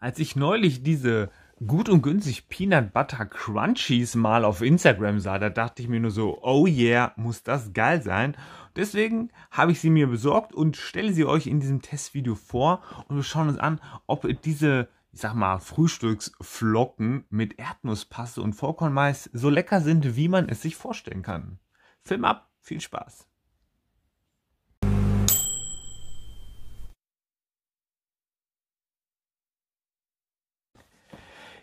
als ich neulich diese gut und günstig Peanut Butter Crunchies mal auf Instagram sah, da dachte ich mir nur so, oh yeah, muss das geil sein. Deswegen habe ich sie mir besorgt und stelle sie euch in diesem Testvideo vor und wir schauen uns an, ob diese, ich sag mal, Frühstücksflocken mit Erdnusspaste und Vollkornmais so lecker sind, wie man es sich vorstellen kann. Film ab, viel Spaß!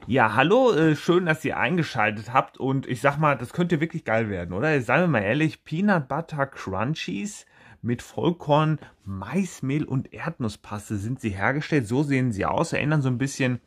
Ja, hallo, äh, schön, dass ihr eingeschaltet habt und ich sag mal, das könnte wirklich geil werden, oder? Seien wir mal ehrlich, Peanut Butter Crunchies mit Vollkorn, Maismehl und Erdnusspaste sind sie hergestellt. So sehen sie aus, erinnern so ein bisschen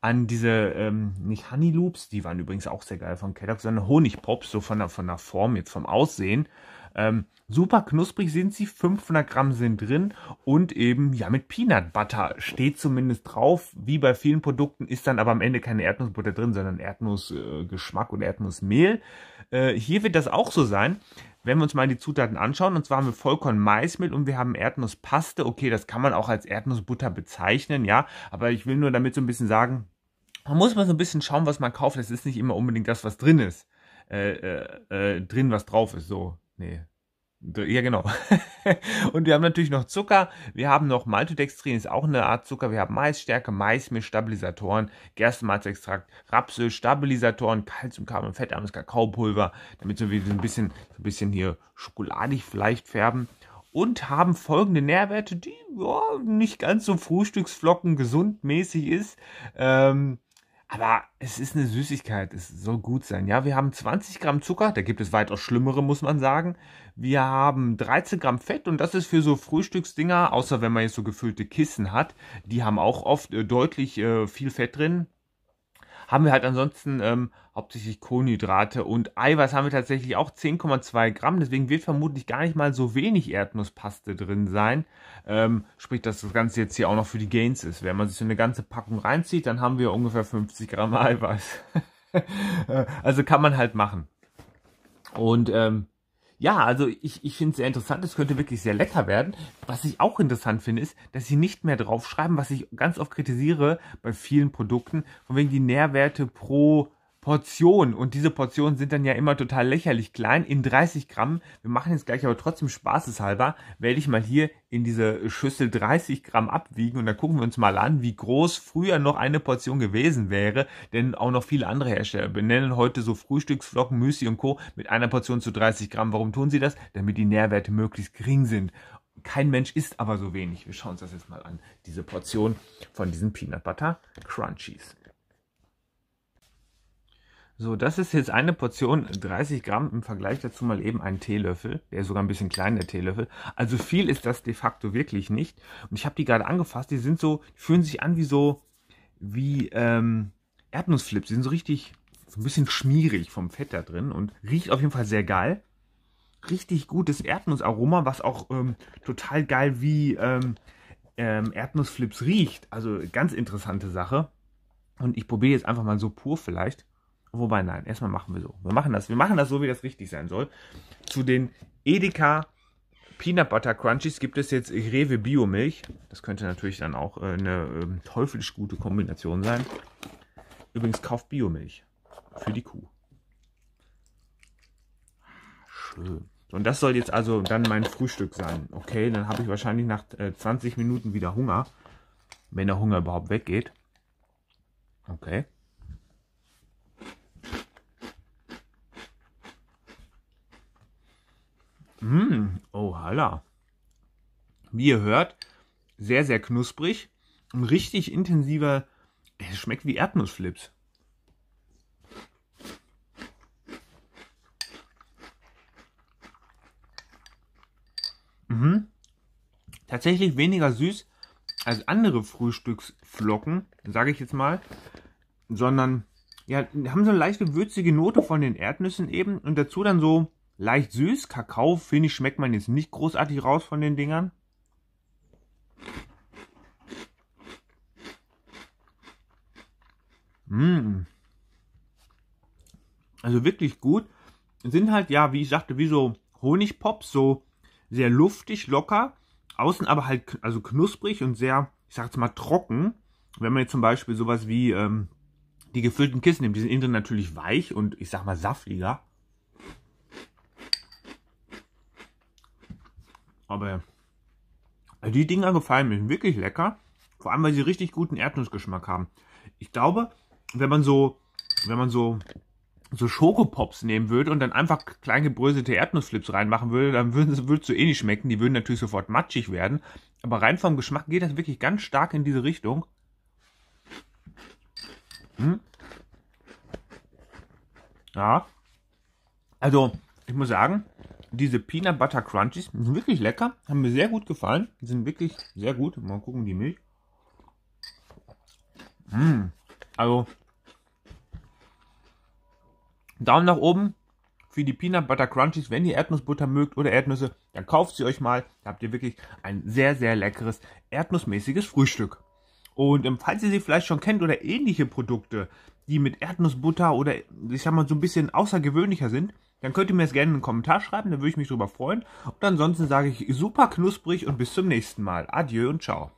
an diese, ähm, nicht Honey Loops, die waren übrigens auch sehr geil von Kellogg, sondern Honigpops, so von der, von der Form, jetzt vom Aussehen. Ähm, super knusprig sind sie, 500 Gramm sind drin und eben ja mit Peanut Butter steht zumindest drauf. Wie bei vielen Produkten ist dann aber am Ende keine Erdnussbutter drin, sondern Erdnussgeschmack äh, und Erdnussmehl. Äh, hier wird das auch so sein. Wenn wir uns mal die Zutaten anschauen, und zwar haben wir Vollkorn-Maismehl und wir haben Erdnusspaste. Okay, das kann man auch als Erdnussbutter bezeichnen, ja. Aber ich will nur damit so ein bisschen sagen, man muss mal so ein bisschen schauen, was man kauft. Es ist nicht immer unbedingt das, was drin ist. Äh, äh, äh drin, was drauf ist, so. Nee. Ja, genau. und wir haben natürlich noch Zucker, wir haben noch Maltodextrin, ist auch eine Art Zucker, wir haben Maisstärke, Maismehl, Stabilisatoren, Gerstenmalzextrakt, Rapsöl, Stabilisatoren, Kalzium, Carbon, fettarmes Kakaopulver, damit wir so ein bisschen, so ein bisschen hier schokoladig vielleicht färben und haben folgende Nährwerte, die ja, nicht ganz so Frühstücksflocken gesundmäßig ist. Ähm, aber es ist eine Süßigkeit, es soll gut sein. Ja, wir haben 20 Gramm Zucker, da gibt es weitaus schlimmere, muss man sagen. Wir haben 13 Gramm Fett und das ist für so Frühstücksdinger, außer wenn man jetzt so gefüllte Kissen hat, die haben auch oft äh, deutlich äh, viel Fett drin haben wir halt ansonsten ähm, hauptsächlich Kohlenhydrate und Eiweiß haben wir tatsächlich auch 10,2 Gramm. Deswegen wird vermutlich gar nicht mal so wenig Erdnusspaste drin sein. Ähm, sprich, dass das Ganze jetzt hier auch noch für die Gains ist. Wenn man sich so eine ganze Packung reinzieht, dann haben wir ungefähr 50 Gramm Eiweiß. Äh, also kann man halt machen. Und ähm, ja, also ich, ich finde es sehr interessant. Es könnte wirklich sehr lecker werden. Was ich auch interessant finde, ist, dass sie nicht mehr draufschreiben, was ich ganz oft kritisiere bei vielen Produkten, von wegen die Nährwerte pro Portionen. Und diese Portionen sind dann ja immer total lächerlich klein. In 30 Gramm, wir machen jetzt gleich aber trotzdem spaßeshalber, werde ich mal hier in diese Schüssel 30 Gramm abwiegen und dann gucken wir uns mal an, wie groß früher noch eine Portion gewesen wäre, denn auch noch viele andere Hersteller benennen heute so Frühstücksflocken, Müsli und Co. mit einer Portion zu 30 Gramm. Warum tun sie das? Damit die Nährwerte möglichst gering sind. Kein Mensch isst aber so wenig. Wir schauen uns das jetzt mal an, diese Portion von diesen Peanut Butter Crunchies. So, das ist jetzt eine Portion 30 Gramm im Vergleich dazu mal eben einen Teelöffel. Der ist sogar ein bisschen kleiner, der Teelöffel. Also viel ist das de facto wirklich nicht. Und ich habe die gerade angefasst. Die sind so, die fühlen sich an wie so, wie ähm, Erdnussflips. Die sind so richtig, so ein bisschen schmierig vom Fett da drin und riecht auf jeden Fall sehr geil. Richtig gutes Erdnussaroma, was auch ähm, total geil wie ähm, ähm, Erdnussflips riecht. Also ganz interessante Sache. Und ich probiere jetzt einfach mal so pur vielleicht. Wobei, nein, erstmal machen wir so. Wir machen das, wir machen das so, wie das richtig sein soll. Zu den Edeka Peanut Butter Crunchies gibt es jetzt Rewe Biomilch. Das könnte natürlich dann auch äh, eine ähm, teuflisch gute Kombination sein. Übrigens, kauft Biomilch für die Kuh. Schön. Und das soll jetzt also dann mein Frühstück sein. Okay, dann habe ich wahrscheinlich nach 20 äh, Minuten wieder Hunger, wenn der Hunger überhaupt weggeht. Okay. Mmh, oh halla. Wie ihr hört, sehr, sehr knusprig. Ein richtig intensiver, es schmeckt wie Erdnussflips. Mhm. Tatsächlich weniger süß als andere Frühstücksflocken, sage ich jetzt mal, sondern ja, haben so eine leichte würzige Note von den Erdnüssen eben und dazu dann so leicht süß. Kakao, finde ich, schmeckt man jetzt nicht großartig raus von den Dingern. Mmh. Also wirklich gut. Sind halt, ja, wie ich sagte, wie so Honigpops, so sehr luftig, locker. Außen aber halt, also knusprig und sehr, ich sag's mal, trocken. Wenn man jetzt zum Beispiel sowas wie ähm, die gefüllten Kissen nimmt, die sind innen natürlich weich und ich sag mal saftiger. Aber die Dinger gefallen mir wirklich lecker. Vor allem, weil sie richtig guten Erdnussgeschmack haben. Ich glaube, wenn man so, wenn man so, so Schokopops nehmen würde und dann einfach klein gebröselte Erdnussflips reinmachen würde, dann würden sie würd's so eh nicht schmecken. Die würden natürlich sofort matschig werden. Aber rein vom Geschmack geht das wirklich ganz stark in diese Richtung. Hm? Ja. Also, ich muss sagen, diese Peanut Butter Crunchies sind wirklich lecker, haben mir sehr gut gefallen, die sind wirklich sehr gut. Mal gucken, die Milch. Mmh. Also, Daumen nach oben für die Peanut Butter Crunchies. Wenn ihr Erdnussbutter mögt oder Erdnüsse, dann kauft sie euch mal. Da habt ihr wirklich ein sehr, sehr leckeres erdnussmäßiges Frühstück. Und ähm, falls ihr sie vielleicht schon kennt oder ähnliche Produkte, die mit Erdnussbutter oder ich sag mal so ein bisschen außergewöhnlicher sind, dann könnt ihr mir das gerne in einen Kommentar schreiben, dann würde ich mich drüber freuen. Und ansonsten sage ich super knusprig und bis zum nächsten Mal. Adieu und ciao.